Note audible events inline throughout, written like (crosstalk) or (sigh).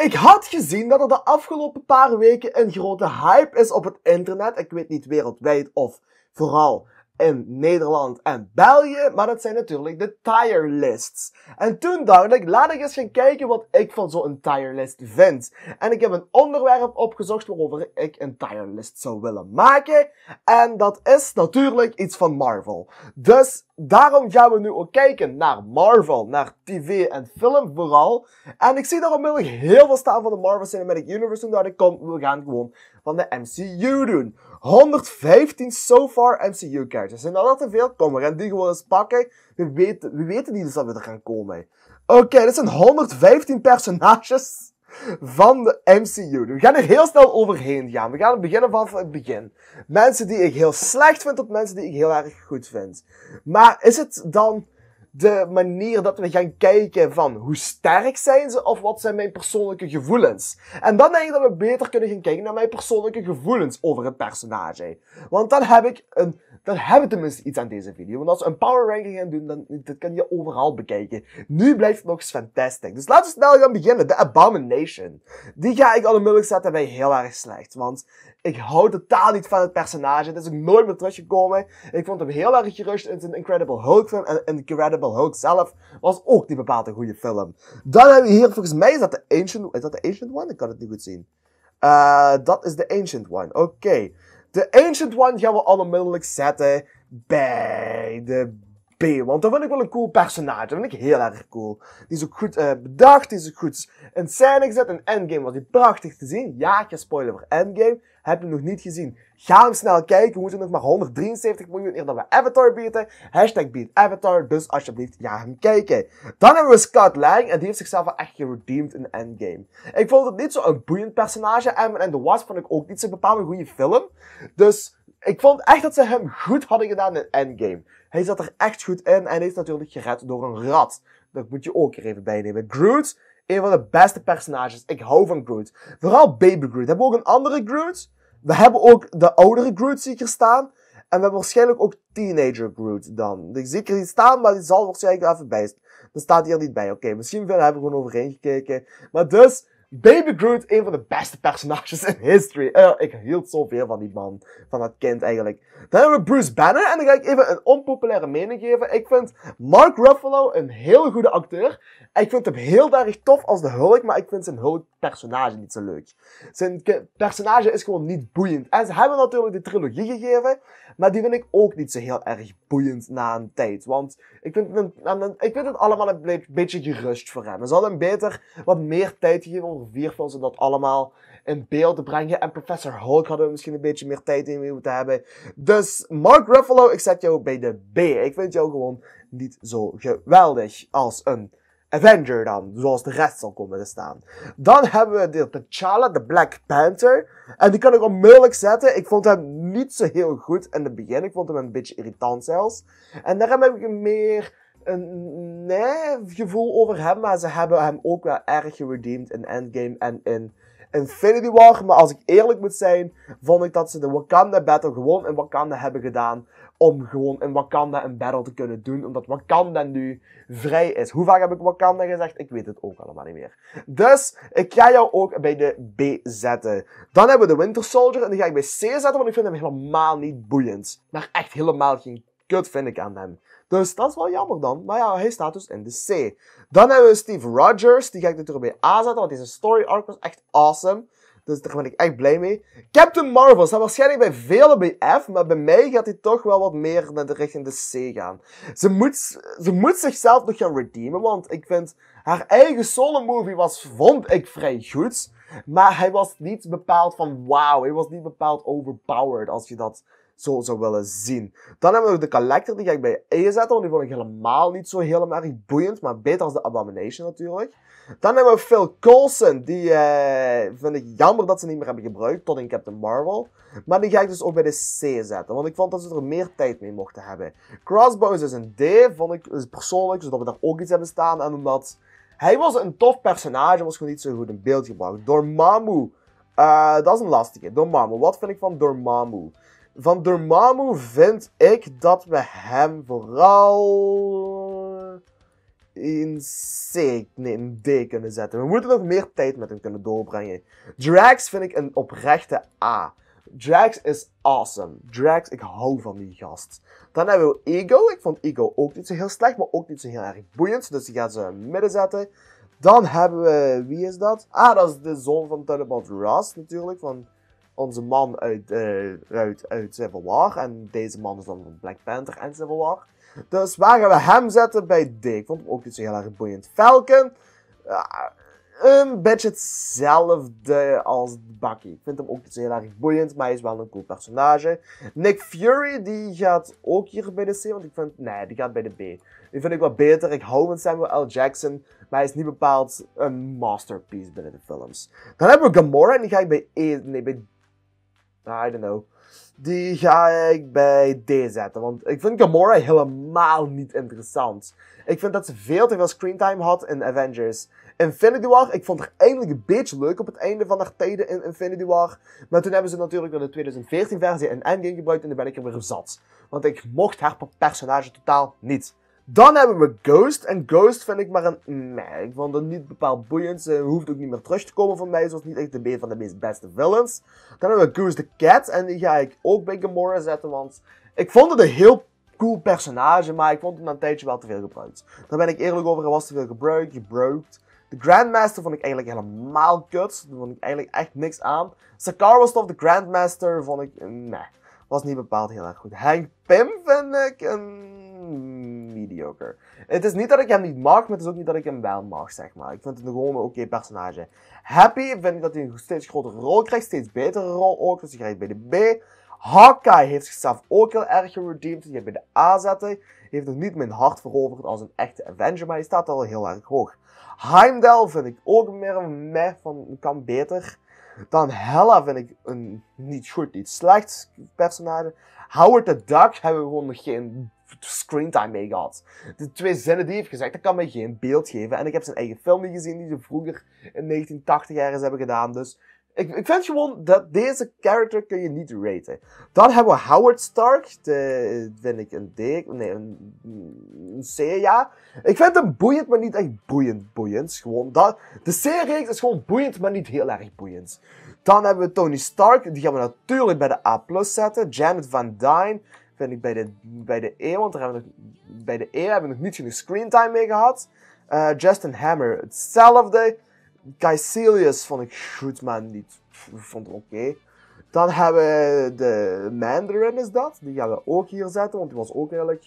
Ik had gezien dat er de afgelopen paar weken een grote hype is op het internet. Ik weet niet wereldwijd of vooral in Nederland en België, maar dat zijn natuurlijk de tire lists. En toen dacht ik, laat ik eens gaan kijken wat ik van zo'n tire list vind. En ik heb een onderwerp opgezocht waarover ik een tire list zou willen maken. En dat is natuurlijk iets van Marvel. Dus daarom gaan we nu ook kijken naar Marvel, naar tv en film vooral. En ik zie daar onmiddellijk heel veel staan van de Marvel Cinematic Universe. omdat ik kom, we gaan gewoon van de MCU doen. 115 so far MCU-characters. Zijn dat al te veel? Kom, we die gewoon eens pakken. We weten, we weten niet eens dat we er gaan komen. Oké, dat dit zijn 115 personages van de MCU. We gaan er heel snel overheen gaan. We gaan beginnen vanaf het begin. Mensen die ik heel slecht vind tot mensen die ik heel erg goed vind. Maar is het dan de manier dat we gaan kijken van hoe sterk zijn ze of wat zijn mijn persoonlijke gevoelens. En dan denk ik dat we beter kunnen gaan kijken naar mijn persoonlijke gevoelens over het personage. Want dan heb ik een, dan hebben we tenminste iets aan deze video. Want als we een power ranking gaan doen, dan dat kan je overal bekijken. Nu blijft het nog eens fantastic. Dus laten we snel gaan beginnen. De Abomination. Die ga ik al onmiddellijk zetten bij heel erg slecht. Want ik hou totaal niet van het personage. Het is ook nooit meer teruggekomen. Ik vond hem heel erg gerust in zijn Incredible Hulk film en Incredible Incredible zelf was ook niet bepaald een goede film. Dan hebben we hier, volgens mij is dat de Ancient... Is dat de Ancient One? Ik kan het niet goed zien. Eh, dat is de Ancient One. Oké. De Ancient One gaan we onmiddellijk zetten bij de B. Want dat vind ik wel een cool personage. Dat vind ik heel erg cool. Die is ook goed eh, bedacht. Die is ook goed in scène gezet. In Endgame was die prachtig te zien. Ja, ik spoiler voor Endgame. Heb je hem nog niet gezien? Ga hem snel kijken. We moeten nog maar 173 miljoen eerder Avatar bieden. Hashtag beat Avatar. Dus alsjeblieft, ga hem kijken. Dan hebben we Scott Lang. En die heeft zichzelf wel echt geredeemd in Endgame. Ik vond het niet zo'n boeiend personage. En, en The Wasp vond ik ook niet zo'n bepaalde goede film. Dus ik vond echt dat ze hem goed hadden gedaan in Endgame. Hij zat er echt goed in. En hij is natuurlijk gered door een rat. Dat moet je ook er even bij nemen. Groot een van de beste personages. Ik hou van Groot. Vooral Baby Groot. Hebben we ook een andere Groot? We hebben ook de oudere Groot zeker staan. En we hebben waarschijnlijk ook Teenager Groot dan. Die zeker niet staan, maar die zal waarschijnlijk even bij Dan staat hij er niet bij. Oké, okay, misschien hebben we gewoon overheen gekeken. Maar dus, Baby Groot, een van de beste personages in history. Eh, ik hield zoveel van die man. Van dat kind eigenlijk. Dan hebben we Bruce Banner. En dan ga ik even een onpopulaire mening geven. Ik vind Mark Ruffalo een heel goede acteur. Ik vind hem heel erg tof als de Hulk. Maar ik vind zijn Hulk-personage niet zo leuk. Zijn personage is gewoon niet boeiend. En ze hebben natuurlijk de trilogie gegeven. Maar die vind ik ook niet zo heel erg boeiend na een tijd. Want ik vind, ik vind het allemaal een beetje gerust voor hem. Ze hadden hem beter wat meer tijd gegeven ze dat allemaal in beeld te brengen. En Professor Hulk hadden we misschien een beetje meer tijd in moeten hebben. Dus Mark Ruffalo, ik zet jou bij de B. Ik vind jou gewoon niet zo geweldig als een Avenger dan, zoals de rest zal komen te staan. Dan hebben we de T'Challa, de Black Panther. En die kan ik onmiddellijk zetten. Ik vond hem niet zo heel goed in het begin. Ik vond hem een beetje irritant zelfs. En daarom heb ik hem meer een nee-gevoel over hem, maar ze hebben hem ook wel erg geredeemd in Endgame en in Infinity War. Maar als ik eerlijk moet zijn, vond ik dat ze de Wakanda Battle gewoon in Wakanda hebben gedaan. Om gewoon in Wakanda een battle te kunnen doen. Omdat Wakanda nu vrij is. Hoe vaak heb ik Wakanda gezegd? Ik weet het ook allemaal niet meer. Dus ik ga jou ook bij de B zetten. Dan hebben we de Winter Soldier. En die ga ik bij C zetten, want ik vind hem helemaal niet boeiend. Maar echt helemaal geen kut vind ik aan hem. Dus dat is wel jammer dan. Maar ja, hij staat dus in de C. Dan hebben we Steve Rogers. Die ga ik natuurlijk bij A zetten, want deze story arc was echt awesome. Dus daar ben ik echt blij mee. Captain Marvel staat waarschijnlijk bij velen bij F, maar bij mij gaat hij toch wel wat meer naar de richting de C gaan. Ze moet, ze moet zichzelf nog gaan redeemen, want ik vind haar eigen solo movie was, vond ik vrij goed. Maar hij was niet bepaald van wow, hij was niet bepaald overpowered als je dat zo zou willen zien. Dan hebben we de Collector, die ga ik bij E zetten, want die vond ik helemaal niet zo heel erg boeiend, maar beter als de Abomination natuurlijk. Dan hebben we Phil Coulson, die eh, vind ik jammer dat ze niet meer hebben gebruikt, tot in Captain Marvel. Maar die ga ik dus ook bij de C zetten, want ik vond dat ze er meer tijd mee mochten hebben. Crossbones is dus een D, vond ik dus persoonlijk, zodat we daar ook iets hebben staan en omdat... Hij was een tof personage, was gewoon niet zo goed in beeld gebracht. Dormammu. Eh, dat is een lastige. Dormammu. Wat vind ik van Dormammu? Van Dormammu vind ik dat we hem vooral in C, nee, in D kunnen zetten. We moeten nog meer tijd met hem kunnen doorbrengen. Drax vind ik een oprechte A. Drax is awesome. Drax, ik hou van die gast. Dan hebben we Ego. Ik vond Ego ook niet zo heel slecht, maar ook niet zo heel erg boeiend. Dus die gaat ze midden zetten. Dan hebben we, wie is dat? Ah, dat is de zoon van Thunderbolt Ross natuurlijk, van onze man uit, uh, uit, Civil War. En deze man is dan Black Panther en Civil War. Dus waar gaan we hem zetten bij D? Ik vond hem ook iets heel erg boeiend. Falcon. Eh, een beetje hetzelfde als Bucky. Ik vind hem ook iets heel erg boeiend, maar hij is wel een cool personage. Nick Fury, die gaat ook hier bij de C, want ik vind... Nee, die gaat bij de B. Die vind ik wat beter. Ik hou van Samuel L. Jackson, maar hij is niet bepaald een masterpiece binnen de films. Dan hebben we Gamora en die ga ik bij, e, nee, bij I don't know. Die ga ik bij D zetten. Want ik vind Gamora helemaal niet interessant. Ik vind dat ze veel te veel screentime had in Avengers. Infinity War, ik vond er eindelijk een beetje leuk op het einde van haar tijden in Infinity War. Maar toen hebben ze natuurlijk in de 2014 versie in Endgame gebruikt en dan ben ik er weer zat. Want ik mocht haar personage totaal niet. Dan hebben we Ghost. En Ghost vind ik maar een... Nee, ik vond het niet bepaald boeiend. Ze hoeft ook niet meer terug te komen voor mij. Ze was niet echt de van de meest beste villains. Dan hebben we Ghost the Cat. En die ga ik ook bij Gamora zetten. Want ik vond het een heel cool personage. Maar ik vond het na een tijdje wel te veel gebruikt. Daar ben ik eerlijk over. Hij was te veel gebruikt. Gebruikt. De Grandmaster vond ik eigenlijk helemaal kut. Daar vond ik eigenlijk echt niks aan. Sakar was toch De Grandmaster vond ik... Nee. Was niet bepaald heel erg goed. Hank Pym vind ik een mediocre. Het is niet dat ik hem niet mag, maar het is ook niet dat ik hem wel mag, zeg maar. Ik vind het een gewoon een oké personage. Happy vind ik dat hij een steeds grotere rol krijgt, steeds betere rol ook, dus hij krijgt bij de B. Hawkeye heeft zichzelf ook heel erg geredeemd. Die bij de A zetten. Heeft nog niet mijn hart veroverd als een echte Avenger, maar hij staat al heel erg hoog. Heimdall vind ik ook meer een meh van kan beter. Dan Hella vind ik een niet goed, niet slecht personage. Howard the Duck hebben we gewoon nog geen screentime mee gehad. De twee zinnen die hij heeft gezegd, dat kan mij geen beeld geven. En ik heb zijn eigen film gezien die ze vroeger in 1980 ergens hebben gedaan. Dus ik, ik vind gewoon dat deze character kun je niet raten. Dan hebben we Howard Stark. De, vind ik een D. Nee, een, een C, ja. Ik vind hem boeiend, maar niet echt boeiend. boeiend. Gewoon dat, de C-reeks is gewoon boeiend, maar niet heel erg boeiend. Dan hebben we Tony Stark. Die gaan we natuurlijk bij de A zetten. Janet Van Dyne vind ik bij de, bij de E, want hebben we nog, bij de E hebben we nog niet genoeg screentime mee gehad. Eh, Justin Hammer, hetzelfde. Caecilius vond ik goed, maar niet. Vond oké. Dan hebben we de Mandarin, is dat. Die gaan we ook hier zetten, want die was ook eigenlijk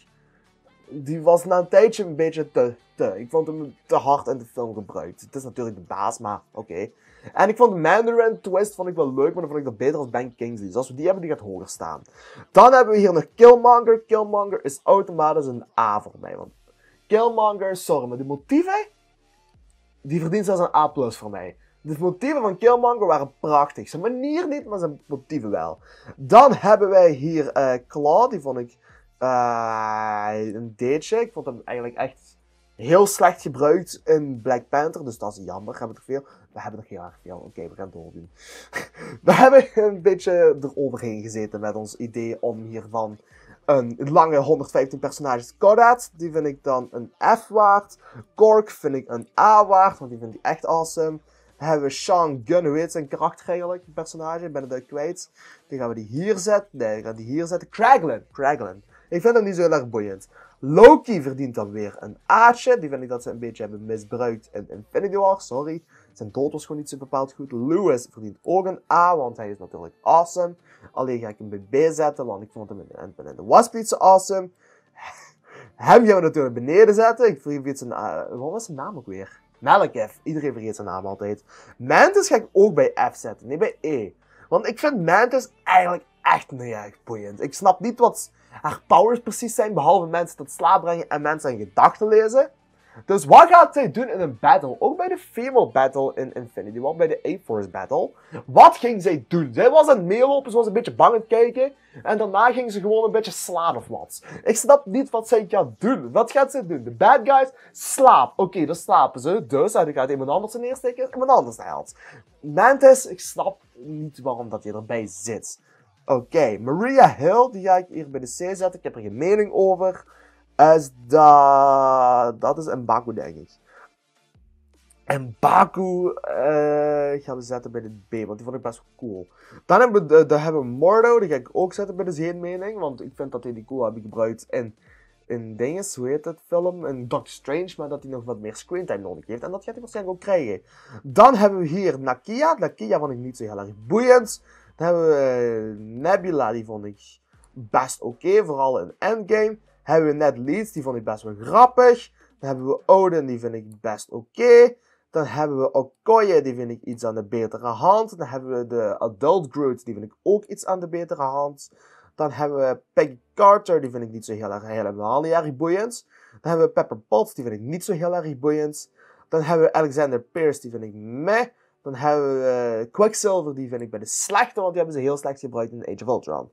die was na een tijdje een beetje te, te. Ik vond hem te hard in de film gebruikt. Het is natuurlijk de baas, maar oké. En ik vond de Mandarin Twist vond ik wel leuk, maar dan vond ik dat beter als Ben Kingsley. Dus als we die hebben, die gaat hoger staan. Dan hebben we hier nog Killmonger. Killmonger is automatisch een A voor mij. Want Killmonger, sorry, maar die motieven, die verdient zelfs een A plus voor mij. De motieven van Killmonger waren prachtig. Zijn manier niet, maar zijn motieven wel. Dan hebben wij hier uh, die vond ik... Eh, een een dateje. Ik vond hem eigenlijk echt heel slecht gebruikt in Black Panther. Dus dat is jammer. Hebben we veel? We hebben er heel erg veel. Oké, we gaan doen. (laughs) we hebben een beetje eroverheen gezeten met ons idee om hiervan een lange 115 personages Kodat. Die vind ik dan een F waard. Cork, vind ik een A waard, want die vind ik echt awesome. Dan hebben we Sean Gunn, hoe heet zijn karakter eigenlijk, een personage, ik ben het kwijt. Die gaan we die hier zetten. Nee, dan gaan die hier zetten. Kraglin, Ik vind hem niet zo heel erg boeiend. Loki verdient dan weer een A'tje. Die vind ik dat ze een beetje hebben misbruikt in Infinity War. Sorry. Zijn dood was gewoon niet zo bepaald goed. Lewis verdient ook een A, want hij is natuurlijk awesome. Alleen ga ik hem bij B zetten, want ik vond hem in de Wasp awesome. (laughs) hem gaan we natuurlijk beneden zetten. Ik vergeet zijn... Uh, wat was zijn naam ook weer? Malekith. Iedereen vergeet zijn naam altijd. Mantis ga ik ook bij F zetten. Nee, bij E. Want ik vind Mantis eigenlijk echt niet erg boeiend. Ik snap niet wat haar powers precies zijn, behalve mensen tot slaap brengen en mensen aan gedachten lezen. Dus wat gaat zij doen in een battle? Ook bij de female battle in Infinity War, bij de A-Force battle. Wat ging zij doen? Zij was aan het meelopen, ze was een beetje bang aan het kijken. En daarna ging ze gewoon een beetje slaan of wat. Ik snap niet wat zij gaat doen. Wat gaat zij doen? De bad guys? Slaap. Oké, dan slapen ze. Dus dan eh, gaat iemand anders neersteken en iemand anders de Mantis, ik snap niet waarom dat je erbij zit. Oké, Maria Hill, die ga ik hier bij de C zetten. Ik heb er geen mening over. Is dat... Dat is een Baku, denk ik. En Baku uh, eh, gaan we zetten bij de B, want die vond ik best cool. Dan hebben we, hebben we Mordo, die ga ik ook zetten bij de mening, Want ik vind dat hij die cool heb gebruikt in, in dinges, hoe heet dat film? In Doctor Strange, maar dat hij nog wat meer screentime nodig heeft. En dat gaat hij waarschijnlijk ook krijgen. Dan hebben we hier Nakia. Nakia vond ik niet zo heel erg boeiend. Dan hebben we eh, Nebula, die vond ik best oké, vooral in Endgame. Dan hebben we Ned Leeds, die vond ik best wel grappig. Dan hebben we Odin, die vind ik best oké. Dan hebben we Okoye, die vind ik iets aan de betere hand. Dan hebben we de Adult Groot, die vind ik ook iets aan de betere hand. Dan hebben we Peggy Carter, die vind ik niet zo heel erg helemaal niet erg boeiend. Dan hebben we Pepper Potts, die vind ik niet zo heel erg boeiend. Dan hebben we Alexander Pierce, die vind ik meh. Dan hebben we eh, Quicksilver, die vind ik bij de slechte, want die hebben ze heel slecht gebruikt in Age of Ultron.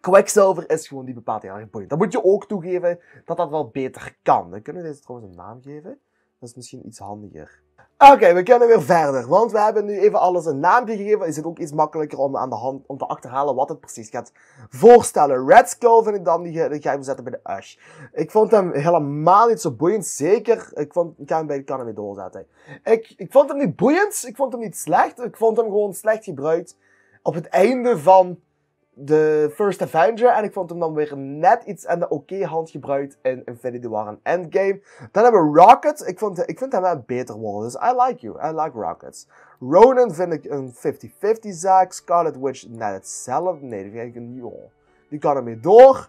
Quicksilver is gewoon die bepaalde heel erg Dan moet je ook toegeven dat dat wel beter kan. Dan kunnen we deze trouwens een naam geven. Dat is misschien iets handiger. Oké, okay, we kunnen weer verder. Want we hebben nu even alles een naamje gegeven. Is het ook iets makkelijker om, aan de hand, om te achterhalen wat het precies gaat voorstellen. Red Skull vind ik dan, die, die ga ik zetten bij de Ash. Ik vond hem helemaal niet zo boeiend. Zeker, ik, vond, ik kan hem bij de kan doorzetten. Ik, ik vond hem niet boeiend, ik vond hem niet slecht. Ik vond hem gewoon slecht gebruikt. Op het einde van de First Avenger. En ik vond hem dan weer net iets aan de oké hand gebruikt in Infinity War en Endgame. Dan hebben we Rocket. Ik, vond, ik vind hem wel beter worden. Dus I like you. I like Rockets. Ronan vind ik een 50-50 zaak. Scarlet Witch net hetzelfde. Nee, die vind ik een joh. Die kan ermee door.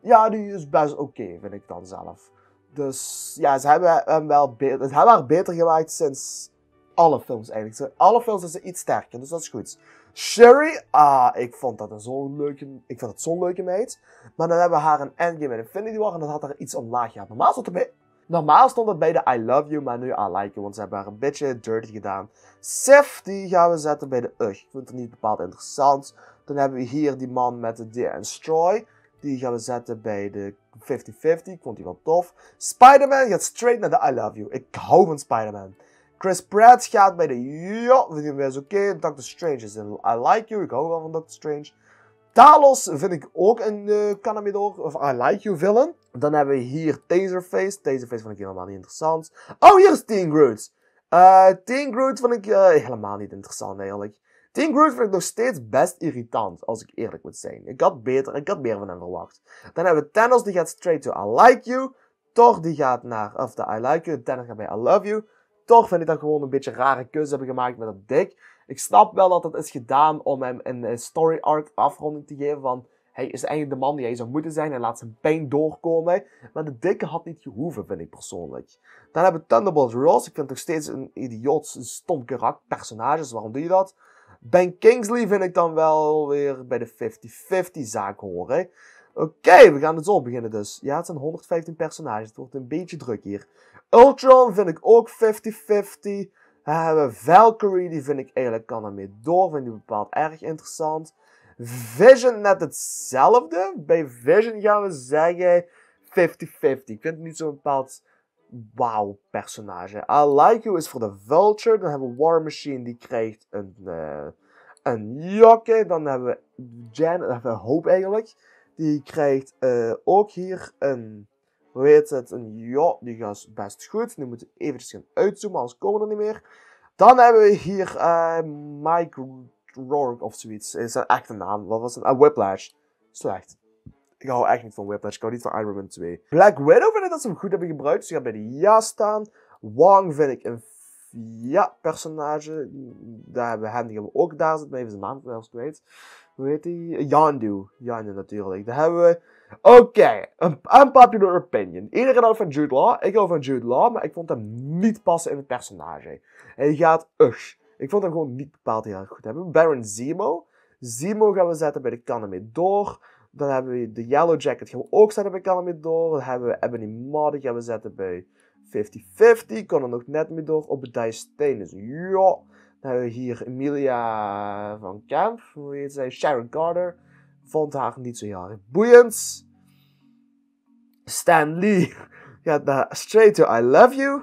Ja, die is best oké, vind ik dan zelf. Dus ja, ze hebben hem wel beter, hebben beter gemaakt sinds alle films eigenlijk. Alle films is iets sterker, dus dat is goed. Sherry, ah, ik vond dat een zo'n leuke, ik vond het zo'n leuke meid. Maar dan hebben we haar een Endgame en Infinity War en dat had haar iets omlaag gehad. Normaal stond, het bij, normaal stond het bij de I Love You, maar nu I Like You, want ze hebben haar een beetje dirty gedaan. Sif, die gaan we zetten bij de Ugh. Ik vind het niet bepaald interessant. Dan hebben we hier die man met de Dear and Stroy. Die gaan we zetten bij de 50-50. Ik vond die wel tof. Spider-Man gaat straight naar de I Love You. Ik hou van Spider-Man. Chris Pratt gaat bij de... Ja, vind ik best oké. Okay. Doctor Strange is een I Like You. Ik hou wel van Doctor Strange. Talos vind ik ook een uh, eh, Canamidor of I Like You villain. Dan hebben we hier Taserface. Taserface vond ik helemaal niet interessant. Oh, hier is Teen Groot. Uh, Teen Groot vond ik eh, helemaal niet interessant eigenlijk. Teen Groot vind ik nog steeds best irritant, als ik eerlijk moet zijn. Ik had beter, ik had meer van hem verwacht. Dan hebben we Thanos, die gaat straight to I Like You. Toch die gaat naar, of de I Like You. Thanos gaat bij I Love You. Toch vind ik dat gewoon een beetje een rare keuze hebben gemaakt met dat dik. Ik snap wel dat dat is gedaan om hem een eh, story arc afronding te geven Want Hij is eigenlijk de man die hij zou moeten zijn. Hij laat zijn pijn doorkomen. Maar de dikke had niet gehoeven, vind ik persoonlijk. Dan hebben we Thunderbolt Ross. Ik vind het nog steeds een idioot, een stom karakter. Personages, waarom doe je dat? Ben Kingsley vind ik dan wel weer bij de 50-50 zaak horen. Oké, we gaan het zo beginnen dus. Ja, het zijn 115 personages. Het wordt een beetje druk hier. Ultron vind ik ook 50-50. hebben Valkyrie, die vind ik eigenlijk kan ermee door. Vind die bepaald erg interessant. Vision net hetzelfde. Bij Vision gaan we zeggen 50-50. Ik vind het niet zo'n bepaald wauw personage. I Like You is voor de Vulture. Dan hebben we War Machine, die krijgt een, eh, een jokke. Dan hebben we Jan, hebben we Hope eigenlijk. Die krijgt eh, ook hier een hoe heet het? En ja, die gaat best goed. Nu moeten we even gaan uitzoomen, anders komen we er niet meer. Dan hebben we hier uh, Mike Rourke of zoiets. Is een echte naam. Wat was het? Uh, Whiplash. Slecht. Ik hou echt niet van Whiplash. Ik hou niet van Iron Man 2. Black Widow vind ik dat ze hem goed hebben gebruikt. Dus die gaat bij de ja staan. Wong vind ik een ja personage. Daar hebben we hem. Die hebben we ook daar zitten. Maar even zijn naam zelfs kwijt. Hoe heet die? Yandu. Yandu natuurlijk. Daar hebben we Oké, okay, een unpopular opinion. Iedereen houdt van Jude Law. Ik hou van Jude Law, maar ik vond hem niet passen in het personage. Hij gaat ush. Ik vond hem gewoon niet bepaald heel goed hebben. Baron Zemo. Zemo gaan we zetten bij de kannen door. Dan hebben we de Yellow Jacket gaan we ook zetten bij kannen mee door. Dan hebben we Ebony Maw, gaan we zetten bij 50-50. Kon er nog net mee door. Op het Steen ja. Dan hebben we hier Emilia van Kamp. Hoe heet zij? Sharon Carter vond haar niet zo jarig. Boeiend. Stan Lee gaat (laughs) naar straight to I Love You.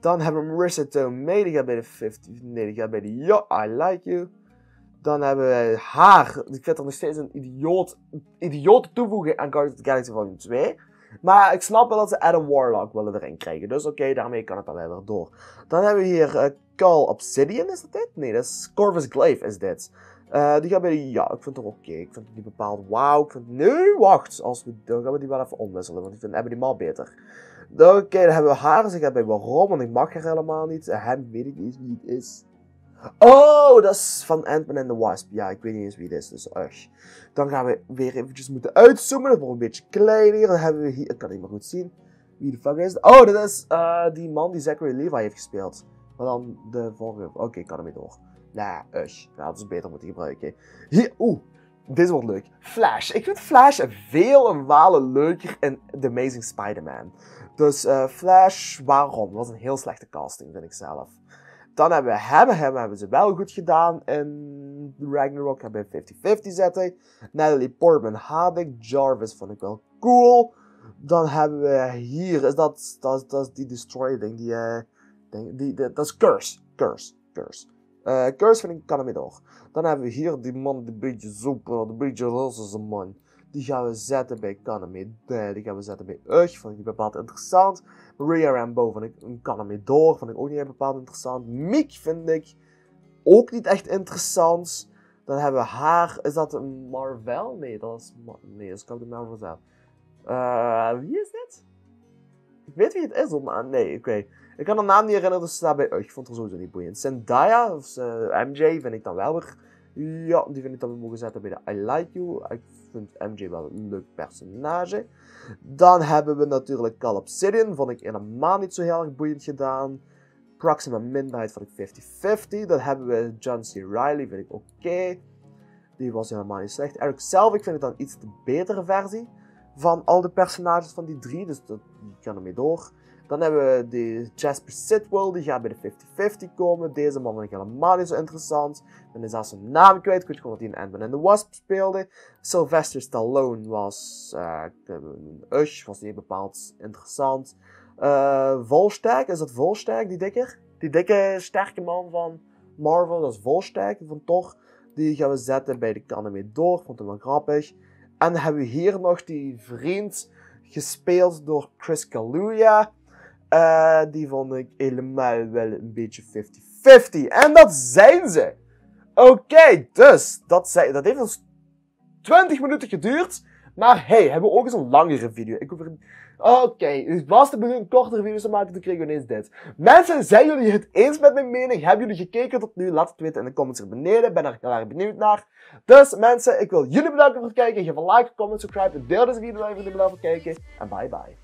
Dan hebben we Marissa Tomei, die bij de 50. Nee, die gaat bij de I Like You. Dan hebben we haar. Ik vind dat nog steeds een idioot, idioot toevoegen aan Guardians of the Galaxy Volume 2. Maar ik snap wel dat ze Adam Warlock willen erin krijgen. Dus oké, daarmee kan het alweer wel door. Dan hebben we hier uh, eh, Call Obsidian, is dat dit? Nee, dat is Corvus Glaive is dit. Eh, die gaan we ja, ik vind het oké. Ik vind het niet bepaald wauw. Ik vind, nee, wacht. Als we, dan gaan we die wel even omwisselen, want ik vind hebben die maar beter. Oké, dan hebben we haar. ik gaat bij waarom, want ik mag haar helemaal niet. Hem weet ik niet eens wie het is. Oh, dat is van Ant-Man and the Wasp. Ja, ik weet niet eens wie het is, dus ugh. Dan gaan we weer eventjes moeten uitzoomen. Dat wordt een beetje kleiner. Dan hebben we hier... Ik kan niet meer goed zien. Wie de fuck is Oh, dat is eh, die man die Zachary Levi heeft gespeeld. Maar dan de volgende... Oké, ik kan ermee door. Nou, nah, dat is beter moeten gebruiken. Hier, oeh. Dit wordt leuk. Flash. Ik vind Flash een malen leuker in The Amazing Spider-Man. Dus uh, Flash, waarom? Dat was een heel slechte casting, vind ik zelf. Dan hebben we hem. Hem hebben ze wel goed gedaan in Ragnarok. Hebben we 50-50 zetten. Natalie Portman had ik. Jarvis vond ik wel cool. Dan hebben we hier. Is dat, dat, dat die Destroyer ding. Die, uh, ding die, die, dat is Curse. Curse. Curse. Uh, ik kan er mee door. Dan hebben we hier die man, die beetje zoeper, de beetje een man. Die gaan we zetten bij Kaname. Die gaan we zetten bij Ugh. Vond ik niet bepaald interessant. Maria Rambo vond ik een mee door. Vond ik ook niet bepaald interessant. Mick vind ik ook niet echt interessant. Dan hebben we haar. Is dat een Marvel? Nee, dat is, nee, dat is Captain Marvel zelf. Eh, wie is dit? Ik weet wie het is, maar ah, nee, oké. Ik kan de naam niet herinneren, ze dus daarbij bij. Ik vond het sowieso niet boeiend. Zendaya, of eh, MJ, vind ik dan wel weer... Ja, die vind ik dan we mogen zetten bij de I Like You. Ik vind MJ wel een leuk personage. Dan hebben we natuurlijk Call Obsidian. Vond ik helemaal niet zo heel erg boeiend gedaan. Proxima Midnight vond ik 50-50. Dan hebben we John C. Riley, vind ik oké. Die was helemaal niet slecht. Eric zelf, ik vind het dan iets de betere versie van al de personages van die drie. Dus dat, die kan ermee door. Dan hebben we die Jasper Sitwell, die gaat bij de 50-50 komen. Deze man vind ik helemaal niet zo interessant. Ben is zelfs zijn naam kwijt. Ik weet gewoon dat hij in Ant-Man and Wasp speelde. Sylvester Stallone was uh, was niet bepaald interessant. Uh, is dat Volstag, die dikker? Die dikke, sterke man van Marvel, dat is Volstag van toch. Die gaan we zetten bij de anime door, vond hem wel grappig. En dan hebben we hier nog die vriend, gespeeld door Chris Kaluuya. Eh, die vond ik helemaal wel een beetje 50-50. En dat zijn ze. Oké, dus dat, dat heeft ons 20 minuten geduurd. Maar hey, hebben we ook eens een langere video. Ik hoef Oké, okay, dus was de bedoeling kortere video te maken, dan kregen we ineens dit. Mensen, zijn jullie het eens met mijn mening? Hebben jullie gekeken tot nu? Laat het weten in de comments hier beneden. Ik ben er heel benieuwd naar. Dus mensen, ik wil jullie bedanken voor het kijken. Geef een like, comment, subscribe. Deel deze video even jullie bedanken voor het kijken. En bye bye.